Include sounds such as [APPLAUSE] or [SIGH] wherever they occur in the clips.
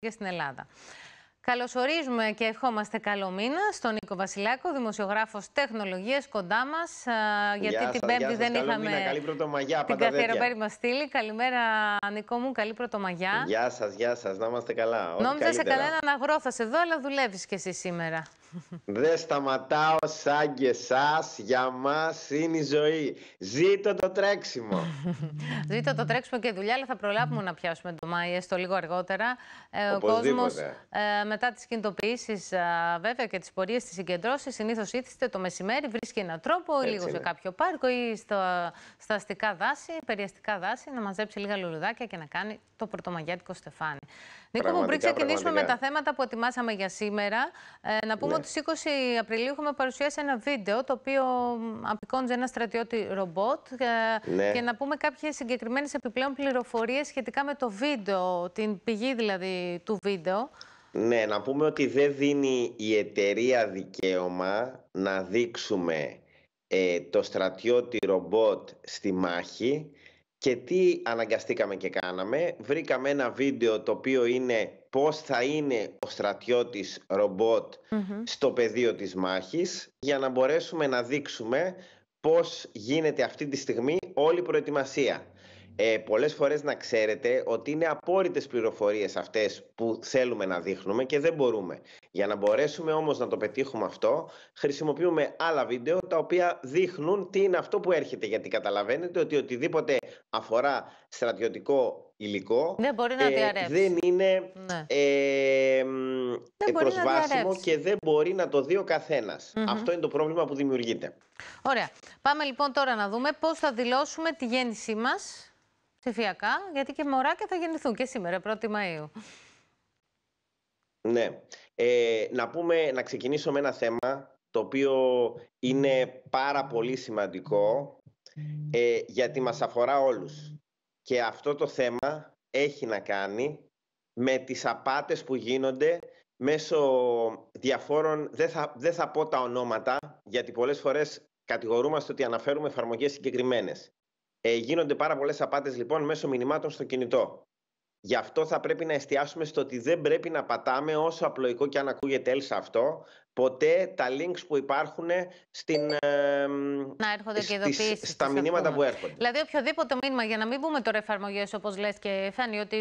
και στην Ελλάδα. Καλωσορίζουμε και ευχόμαστε καλό μήνα στον Νίκο Βασιλάκο, δημοσιογράφος τεχνολογίας κοντά μας, ε, γιατί την Πέμπτη δεν είχαμε καλή πρωτομαγιά, την μας Καλημέρα Νικό μου, καλή πρωτομαγιά. Γεια σας, γεια σας, να είμαστε καλά. Νόμιζα σε κανέναν αγρόθας εδώ, αλλά δουλεύεις και εσύ σήμερα. Δεν σταματάω σαν και εσά για μας είναι η ζωή. Ζήτω το τρέξιμο. [LAUGHS] Ζήτω το τρέξιμο και δουλειά, αλλά θα προλάβουμε να πιάσουμε το Μάη, έστω λίγο αργότερα. Ε, ο κόσμος ε, μετά τις κινητοποιήσεις ε, βέβαια και τις πορείες της συγκεντρώσεις, συνήθως ήθιστε το μεσημέρι, βρίσκει έναν τρόπο ή λίγο σε κάποιο πάρκο ή στο, στα αστικά δάση, περιαστικά δάση, να μαζέψει λίγα λουλουδάκια και να κάνει το πρωτομαγιάτικο στεφάνι. Νίκο μου, πριν ξεκινήσουμε με τα θέματα που ετοιμάσαμε για σήμερα, να πούμε από 20 Απριλίου έχουμε παρουσιάσει ένα βίντεο το οποίο απεικόνιζε ένα στρατιώτη ρομπότ ε, ναι. και να πούμε κάποιες συγκεκριμένες επιπλέον πληροφορίες σχετικά με το βίντεο, την πηγή δηλαδή του βίντεο. Ναι, να πούμε ότι δεν δίνει η εταιρεία δικαίωμα να δείξουμε ε, το στρατιώτη ρομπότ στη μάχη και τι αναγκαστήκαμε και κάναμε. Βρήκαμε ένα βίντεο το οποίο είναι πώς θα είναι ο στρατιώτης στο πεδίο της μάχης για να μπορέσουμε να δείξουμε πώς γίνεται αυτή τη στιγμή όλη η προετοιμασία. Ε, πολλές φορές να ξέρετε ότι είναι απόρριτες πληροφορίες αυτές που θέλουμε να δείχνουμε και δεν μπορούμε. Για να μπορέσουμε όμως να το πετύχουμε αυτό, χρησιμοποιούμε άλλα βίντεο τα οποία δείχνουν τι είναι αυτό που έρχεται. Γιατί καταλαβαίνετε ότι οτιδήποτε αφορά στρατιωτικό υλικό δεν, ναι, μπορεί να ε, δεν είναι ναι. ε, ναι, προσβάσιμο και δεν μπορεί να το δει ο καθένας. Αυτό είναι το πρόβλημα που δημιουργείται. Ωραία. Πάμε λοιπόν τώρα να δούμε πώς θα δηλώσουμε τη γέννησή μας ψηφιακά, γιατί και μωράκια θα γεννηθούν και σήμερα, 1η Μαΐου. Ναι. Ε, να, πούμε, να ξεκινήσω με ένα θέμα το οποίο είναι πάρα πολύ σημαντικό ε, γιατί μας αφορά όλους. Και αυτό το θέμα έχει να κάνει με τις απάτες που γίνονται μέσω διαφόρων, δεν θα, δεν θα πω τα ονόματα, γιατί πολλές φορές κατηγορούμαστε ότι αναφέρουμε εφαρμογές συγκεκριμένες. Ε, γίνονται πάρα πολλές απάτες λοιπόν μέσω μηνυμάτων στο κινητό. Γι' αυτό θα πρέπει να εστιάσουμε στο ότι δεν πρέπει να πατάμε όσο απλοϊκό και αν ακούγεται έλσα αυτό, ποτέ τα links που υπάρχουν στην, να έρχονται και στις, στα μηνύματα που έρχονται. Δηλαδή οποιοδήποτε μήνυμα, για να μην πούμε τώρα εφαρμογές, όπως λες και φάνει ότι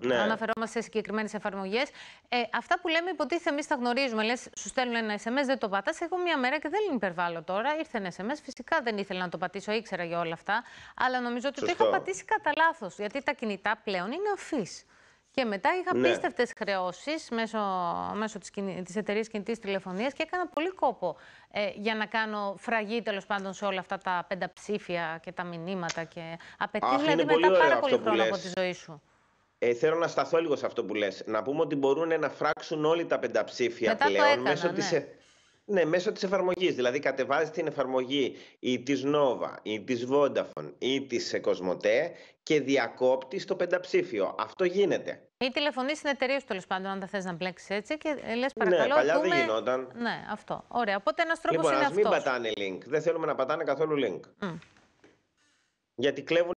ναι. αναφερόμαστε σε συγκεκριμένες εφαρμογές, ε, αυτά που λέμε υποτίθεται εμείς τα γνωρίζουμε. Λες, σου στέλνουν ένα SMS, δεν το πατάς, Έχω μια μέρα και δεν υπερβάλλω τώρα, ήρθε ένα SMS, φυσικά δεν ήθελα να το πατήσω, ήξερα για όλα αυτά, αλλά νομίζω ότι το είχα πατήσει κατά λάθος, γιατί τα κινητά πλέον είναι αφής. Και μετά είχα ναι. πίστευτε χρεώσεις μέσω, μέσω της εταιρείας κινητής τηλεφωνίας και έκανα πολύ κόπο ε, για να κάνω φραγή τέλος πάντων σε όλα αυτά τα πενταψήφια και τα μηνύματα. Και απαιτεί δηλαδή μετά πάρα πολύ χρόνο από τη ζωή σου. Ε, θέλω να σταθώ λίγο σε αυτό που λες. Να πούμε ότι μπορούν να φράξουν όλοι τα πενταψήφια Μετά πλέον μέσω ναι. της... Ε- ναι, μέσω της εφαρμογής. Δηλαδή κατεβάζεις την εφαρμογή ή της Nova ή της Vodafone ή της Κοσμοτέ και διακόπτεις στο πενταψήφιο. Αυτό γίνεται. Ή τηλεφωνείς στην εταιρεία σου τέλος πάντων, αν δεν θες να μπλέξεις έτσι. Και λες, ναι, παρακαλώ. Ναι, παλιά δεν γινόταν. Ναι, αυτό. Ωραία. Οπότε ένας τρόπος λοιπόν, είναι αυτό. Λοιπόν, μην πατάνε link. Δεν θέλουμε να πατάνε καθόλου link. Γιατί κλέβουν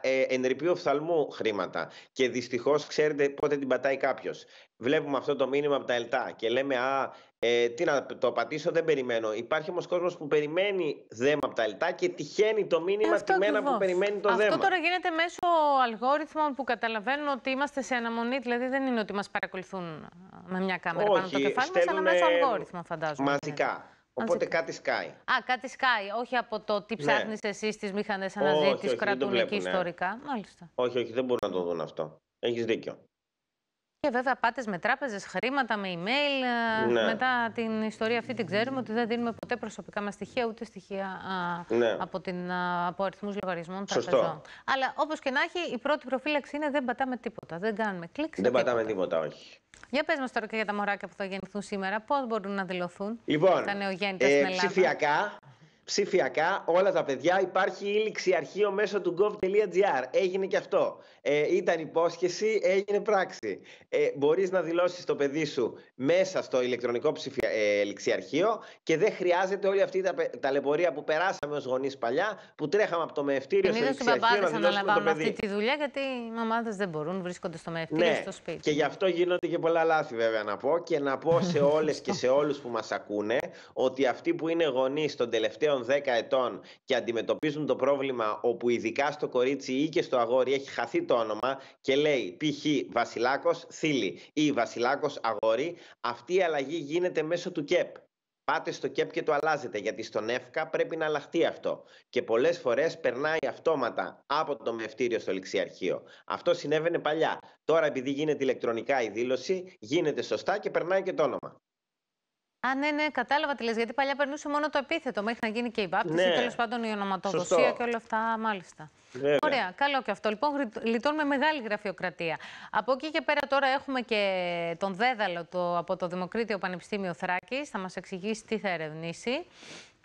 ε, εν οφθαλμού χρήματα. Και δυστυχώς ξέρετε πότε την πατάει κάποιος. Βλέπουμε αυτό το μήνυμα από τα ΕΛΤΑ και λέμε Α, ε, τι να το πατήσω, δεν περιμένω. Υπάρχει όμως κόσμος που περιμένει δέμα από τα λεπτά και τυχαίνει το μήνυμα ε, τη μέρα που περιμένει το αυτό δέμα. Αυτό τώρα γίνεται μέσω αλγόριθμων που καταλαβαίνουν ότι είμαστε σε αναμονή. Δηλαδή δεν είναι ότι μας παρακολουθούν με μια κάμερα πάνω το κεφάλι μας, αλλά μέσω αλγόριθμων φαντάζομαι. Μαζικά. Δηλαδή. Οπότε κάτι σκάει. Α, κάτι σκάει. Όχι από το τι ψάχνει ναι. εσύ στις μηχανές αναζήτησης, κρατούν εκεί ιστορικά. Μάλιστα. Όχι, όχι, δεν μπορούν να το δουν αυτό. Έχεις δίκιο. Και βέβαια πάτε με τράπεζες, χρήματα, με email. Ε, ναι. Μετά την ιστορία αυτή την ξέρουμε ότι δεν δίνουμε ποτέ προσωπικά μας στοιχεία, ούτε στοιχεία α, ναι. από, από αριθμούς λογαριασμών τραπεζών. Αλλά όπως και να έχει, η πρώτη προφύλαξη είναι δεν πατάμε τίποτα. Δεν κάνουμε κλικ. Δεν τίποτα. πατάμε τίποτα, όχι. Για πες μας τώρα και για τα μωράκια που θα γεννηθούν σήμερα, πώς μπορούν να δηλωθούν λοιπόν, τα νεογέννητα ε, στην Ελλάδα. Ψηφιακά ψηφιακά όλα τα παιδιά. Υπάρχει ήλιξη αρχείο μέσω του gov.gr. Έγινε και αυτό. Ε, ήταν υπόσχεση, έγινε πράξη. Ε, μπορείς να δηλώσεις το παιδί σου μέσα στο ηλεκτρονικό ψηφιακό ε, και δεν χρειάζεται όλη αυτή τα ταλαιπωρία που περάσαμε ως γονείς παλιά, που τρέχαμε από το μεευτήριο στο ληξιαρχείο να δηλώσουμε αναλαμβάνουν το αυτή τη δουλειά γιατί οι μαμάδες δεν μπορούν, βρίσκονται στο μεευτήριο ναι, στο σπίτι. Και γι' αυτό γίνονται και πολλά λάθη βέβαια να πω και να πω σε όλες και σε όλους που μας ακούνε ότι αυτοί που είναι γονείς των τελευταίων 10 ετών και αντιμετωπίζουν το πρόβλημα όπου ειδικά στο κορίτσι ή και στο αγόρι έχει χαθεί το όνομα και λέει π.χ. Βασιλάκος Θήλη ή Βασιλάκος Αγόρι, αυτή η αλλαγή γίνεται μέσω του ΚΕΠ. Πάτε στο ΚΕΠ και το αλλάζετε, γιατί στον ΕΦΚΑ πρέπει να αλλάχτεί αυτό. Και πολλές φορές περνάει αυτόματα από το μευτήριο στο ληξιαρχείο. Αυτό συνέβαινε παλιά. Τώρα, επειδή γίνεται ηλεκτρονικά η δήλωση, γίνεται σωστά και περνάει και το όνομα. Α, ναι, ναι, κατάλαβα τι λες, γιατί παλιά περνούσε μόνο το επίθετο μέχρι να γίνει και η βάπτιση, ναι. τέλος πάντων η ονοματοδοσία και όλα αυτά, μάλιστα. Βέβαια. Ωραία, καλό και αυτό. Λοιπόν, λιτώνουμε μεγάλη γραφειοκρατία. Από εκεί και πέρα τώρα έχουμε και τον Δέδαλο το, από το Δημοκρίτιο Πανεπιστήμιο Θράκης, θα μας εξηγήσει τι θα ερευνήσει.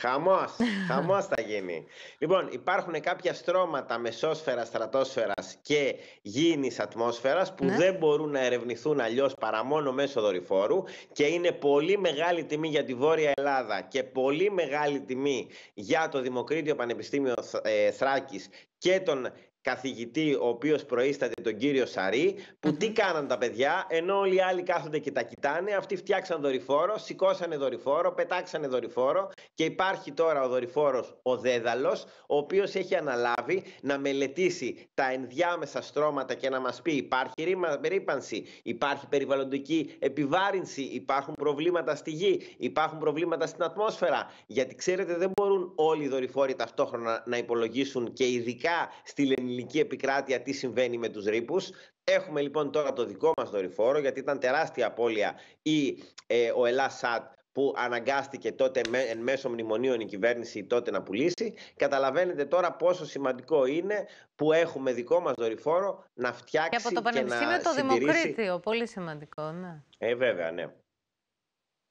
Χαμός, χαμός θα γίνει. Λοιπόν, υπάρχουν κάποια στρώματα μεσόσφαιρας, στρατόσφαιρας και γήινης ατμόσφαιρας που ναι. δεν μπορούν να ερευνηθούν αλλιώς παρά μόνο μέσω δορυφόρου και είναι πολύ μεγάλη τιμή για τη Βόρεια Ελλάδα και πολύ μεγάλη τιμή για το Δημοκρίτιο Πανεπιστήμιο ε, Θράκης και τον καθηγητή ο οποίος προείσταται τον κύριο Σαρή που τι κάναν τα παιδιά ενώ όλοι οι άλλοι κάθονται και τα κοιτάνε αυτοί φτιάξαν δορυφόρο, σηκώσανε δορυφόρο, πετάξανε δορυφόρο και υπάρχει τώρα ο δορυφόρος ο δέδαλος, ο οποίος έχει αναλάβει να μελετήσει τα ενδιάμεσα στρώματα και να μας πει υπάρχει ρήπανση, υπάρχει περιβαλλοντική επιβάρυνση, υπάρχουν προβλήματα στη γη, υπάρχουν προβλήματα στην ατμόσφαιρα γιατί ξέρετε δεν μπορούν όλοι οι δορυφόροι ταυτόχρονα να υπολογίσουν και ειδικά στη ελληνική επικράτεια τι συμβαίνει με τους ρήπους. Έχουμε λοιπόν τώρα το δικό μας δορυφόρο γιατί ήταν τεράστια απώλεια η, ε, ο Ελλάσσατ που αναγκάστηκε τότε εν μέσω μνημονίων η κυβέρνηση τότε να πουλήσει. Καταλαβαίνετε τώρα πόσο σημαντικό είναι που έχουμε δικό μας δορυφόρο να φτιάξει και, από το και να το συντηρήσει... Δημοκρίτιο, πολύ σημαντικό, ναι. Ε, βέβαια, ναι.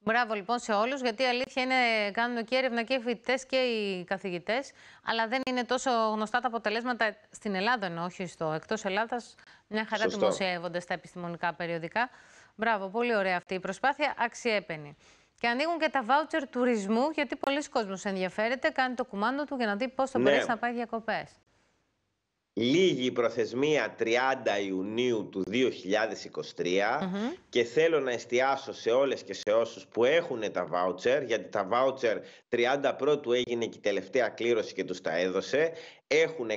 Μπράβο λοιπόν σε όλους, γιατί η αλήθεια είναι κάνουν και έρευνα και οι φοιτητές και οι καθηγητές, αλλά δεν είναι τόσο γνωστά τα αποτελέσματα στην Ελλάδα, ενώ όχι στο εκτός Ελλάδας. Μια χαρά Σωστό. δημοσιεύονται στα επιστημονικά περιοδικά. Μπράβο, πολύ ωραία αυτή η προσπάθεια, αξιέπαινη. Και ανοίγουν και τα βάουτσερ τουρισμού, γιατί πολλοί κόσμοι ενδιαφέρεται, κάνει το κουμάντο του για να δει πώς ναι. θα ναι. μπορέσει να πάει διακοπές. Λίγη προθεσμία 30 Ιουνίου του 2023 και θέλω να εστιάσω σε όλες και σε όσους που έχουν τα βάουτσερ... γιατί τα βάουτσερ 30 πρώτου έγινε και η τελευταία κλήρωση και τους τα έδωσε έχουν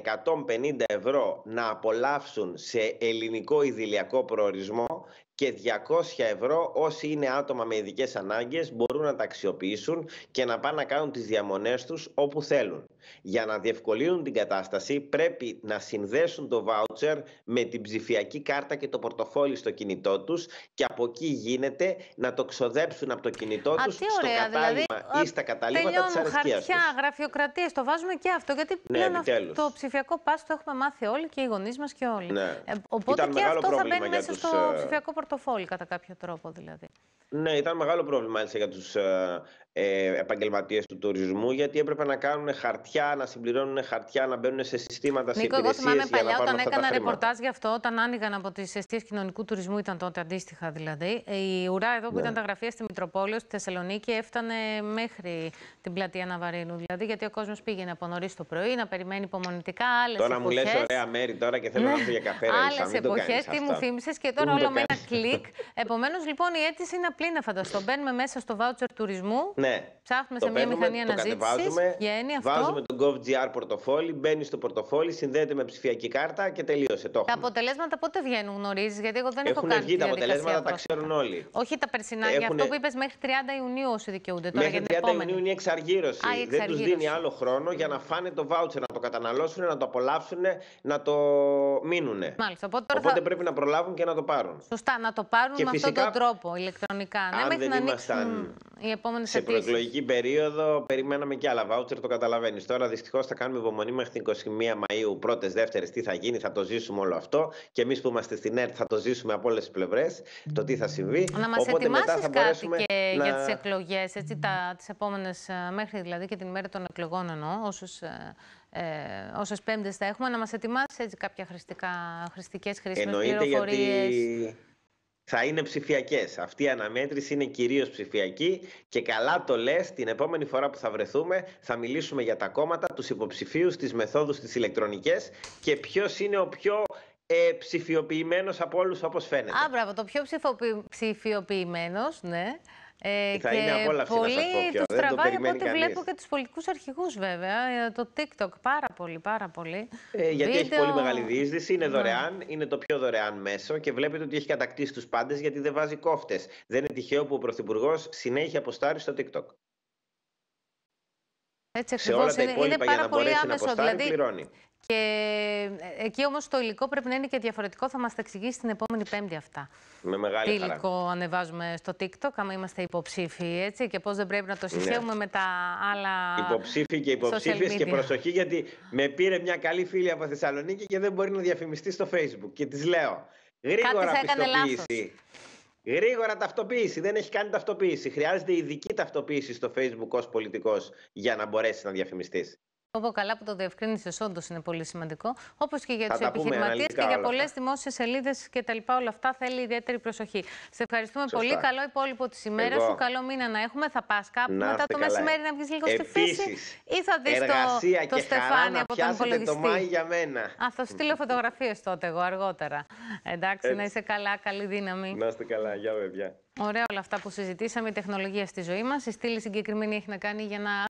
150 ευρώ να απολαύσουν σε ελληνικό ιδηλιακό προορισμό και 200 ευρώ όσοι είναι άτομα με ειδικές ανάγκες μπορούν να τα αξιοποιήσουν και να πάνε να κάνουν τις διαμονές τους όπου θέλουν. Για να διευκολύνουν την κατάσταση πρέπει να συνδέσουν το βάουτσερ με την ψηφιακή κάρτα και το πορτοφόλι στο κινητό τους και από εκεί γίνεται να το ξοδέψουν από το κινητό τους στο δηλαδή, κατάλημα δηλαδή, ή στα καταλήμματα της αρεσκίας χαρτιά, τους. γραφειοκρατίες, το βάζουμε και αυτό γιατί ναι, πλέον το ψηφιακό πάστο το έχουμε μάθει όλοι και οι γονείς μας και όλοι. Ναι. Ε, οπότε και αυτό θα μπαίνει μέσα στο ε, ψηφιακό πορτοφόλι πορτοφόλι κατά κάποιο τρόπο δηλαδή. Ναι, ήταν μεγάλο πρόβλημα έτσι, για τους ε, ε επαγγελματίες του τουρισμού γιατί έπρεπε να κάνουν χαρτιά, να συμπληρώνουν χαρτιά, να μπαίνουν σε συστήματα, σε Νίκο, εγώ θυμάμαι παλιά όταν έκανα ρεπορτάζ γι' αυτό, όταν άνοιγαν από τις αιστείες κοινωνικού τουρισμού, ήταν τότε αντίστοιχα δηλαδή. Ε, η ουρά εδώ που ναι. ήταν τα γραφεία στη Μητροπόλαιο, στη Θεσσαλονίκη, έφτανε μέχρι την πλατεία Ναβαρίνου. Δηλαδή γιατί ο κόσμος πήγαινε από νωρίς το πρωί, να περιμένει υπομονητικά άλλες Τώρα εποχές. μου λες ωραία μέρη τώρα και θέλω να πω για καφέ. [LAUGHS] Άλλες εποχές, τι μου θύμισες και τώρα όλο με ένα κλικ. Επομένως, λοιπόν, η αίτηση είναι απλή να φανταστώ. Μπαίνουμε μέσα στο voucher τουρισμού. Ναι. Ψάχνουμε το σε μια μηχανή αναζήτηση. αυτό. Βάζουμε το GovGR πορτοφόλι, μπαίνει στο πορτοφόλι, συνδέεται με ψηφιακή κάρτα και τελείωσε. Το τα αποτελέσματα πότε βγαίνουν, γνωρίζεις, γιατί εγώ δεν Έχουν έχω κάνει. Έχουν βγει τα αποτελέσματα, τα ξέρουν όλοι. Όχι τα περσινά, αυτό που είπες μέχρι 30 Ιουνίου όσοι δικαιούνται. Τώρα μέχρι 30 Ιουνίου είναι η εξαργύρωση. Δεν τους δίνει άλλο χρόνο για να φάνε το voucher, να το καταναλώσουν, να το απολαύσουν, να το μείνουν. Μάλιστα. Οπότε, Οπότε θα... πρέπει να προλάβουν και να το πάρουν. Σωστά να το πάρουν και με αυτόν τον τρόπο ηλεκτρονικά. Ναι, αν ναι, μέχρι δεν να ήμασταν οι σε αιτήσεις. προεκλογική περίοδο, περιμέναμε και άλλα βάουτσερ, το καταλαβαίνεις. Τώρα δυστυχώς θα κάνουμε υπομονή μέχρι την 21 Μαου, πρώτες, δεύτερες, τι θα γίνει, θα το ζήσουμε όλο αυτό. Και εμείς που είμαστε στην ΕΡΤ θα το ζήσουμε από όλες τις πλευρές, το τι θα συμβεί. Να μας ετοιμάσει κάτι και να... για τις εκλογές, τις επόμενες, ε, μέχρι δηλαδή και την ημέρα των εκλογών εννοώ, όσους ε, ε, όσες πέμπτες θα έχουμε, να μας ετοιμάσεις κάποια χρηστικά, χρηστικές Εννοείται θα είναι ψηφιακές. Αυτή η αναμέτρηση είναι κυρίως ψηφιακή και καλά το λες. Την επόμενη φορά που θα βρεθούμε, θα μιλήσουμε για τα κόμματα, τους υποψηφίους, τις μεθόδους, τις ηλεκτρονικές και ποιος είναι ο πιο ε, ψηφιοποιημένος από όλους, όπως φαίνεται. Α, μπράβο, το πιο ψηφιοποιημένος, ναι. Ε, ε, θα και είναι απόλαυση πολύ να σας πω τραβάει από ό,τι βλέπω και τους πολιτικούς αρχηγούς βέβαια, ε, το TikTok πάρα πολύ, πάρα πολύ. Ε, γιατί έχει πολύ μεγάλη διείσδυση, είναι ναι. δωρεάν, είναι το πιο δωρεάν μέσο και βλέπετε ότι έχει κατακτήσει τους πάντες γιατί δεν βάζει κόφτες. Δεν είναι τυχαίο που ο Πρωθυπουργός συνέχεια αποστάρει στο TikTok. Έτσι ακριβώς, είναι, είναι πάρα πολύ άμεσο. Δηλαδή, και ε, εκεί όμως το υλικό πρέπει να είναι και διαφορετικό. Θα μας τα εξηγήσει την επόμενη Πέμπτη αυτά. Με μεγάλη Τι ανεβάζουμε στο TikTok, άμα είμαστε υποψήφοι, έτσι. Και πώς δεν πρέπει να το ναι. συσχέουμε με τα άλλα. Υποψήφοι και υποψήφιες. Και προσοχή, γιατί με πήρε μια καλή φίλη από Θεσσαλονίκη και δεν μπορεί να διαφημιστεί στο Facebook. Και της λέω. Γρήγορα Κάτι έκανε λάθος. Γρήγορα ταυτοποίηση. Δεν έχει κάνει ταυτοποίηση. Χρειάζεται ειδική ταυτοποίηση στο Facebook ως πολιτικός για να μπορέσεις να διαφημιστείς. Όπω καλά που το διευκρίνησες, όντως είναι πολύ σημαντικό. Όπως και για του επιχειρηματίες και για πολλές δημόσιες σελίδες κτλ. Όλα αυτά θέλει ιδιαίτερη προσοχή. Σε ευχαριστούμε Σωστά. πολύ. Καλό υπόλοιπο της ημέρας σου. Καλό μήνα να έχουμε. Θα πας κάπου να μετά το καλά. μεσημέρι να βγεις λίγο στη φύση. Ή θα δεις το, το Στεφάνι από τον υπολογιστή. Το για μένα. Α, θα στείλω φωτογραφίες τότε εγώ αργότερα. Εντάξει, Έτσι. να είσαι καλά. Καλή δύναμη. Να είστε καλά. Γεια, παιδιά. Ωραία όλα αυτά που συζητήσαμε, η τεχνολογία στη ζωή μας. Η στήλη συγκεκριμένη έχει να κάνει για να.